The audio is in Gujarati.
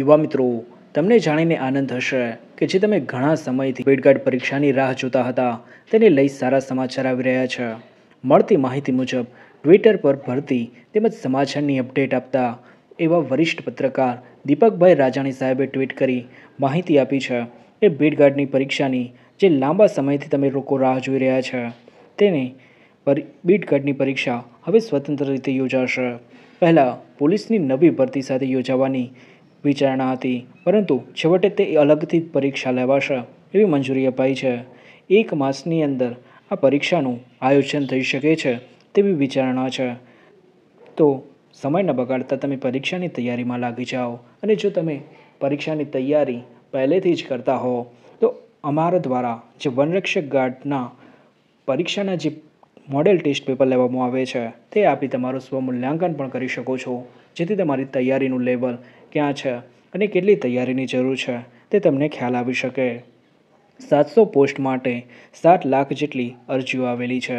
યુવા મિત્રો તમને જાણીને આનંદ હશે કે જે તમે ઘણા સમયથી વેડગાર્ડ પરીક્ષાની રાહ જોતા હતા તેને લઈ સારા સમાચાર આવી રહ્યા છે મળતી માહિતી મુજબ ટ્વિટર પર ભરતી તેમજ સમાચારની અપડેટ આપતા એવા વરિષ્ઠ પત્રકાર દીપકભાઈ રાજાણી સાહેબે ટ્વીટ કરી માહિતી આપી છે કે બેડગાર્ડની પરીક્ષાની જે લાંબા સમયથી તમે લોકો રાહ જોઈ રહ્યા છે તેને બીટગાર્ડની પરીક્ષા હવે સ્વતંત્ર રીતે યોજાશે પહેલાં પોલીસની નવી ભરતી સાથે યોજાવાની વિચારણા હતી પરંતુ છેવટે તે અલગથી પરીક્ષા લેવાશે એવી મંજૂરી અપાઈ છે એક માસની અંદર આ પરીક્ષાનું આયોજન થઈ શકે છે તેવી વિચારણા છે તો સમય ન બગાડતા તમે પરીક્ષાની તૈયારીમાં લાગી જાઓ અને જો તમે પરીક્ષાની તૈયારી પહેલેથી જ કરતા હો તો અમારા દ્વારા જે વનરક્ષક ગાર્ડના પરીક્ષાના જે મોડેલ ટેસ્ટ પેપર લેવામાં આવે છે તે આપી તમારું સ્વમૂલ્યાંકન પણ કરી શકો છો જેથી તમારી તૈયારીનું લેવલ ક્યાં છે અને કેટલી તૈયારીની જરૂર છે તે તમને ખ્યાલ આવી શકે સાતસો પોસ્ટ માટે સાત લાખ જેટલી અરજીઓ આવેલી છે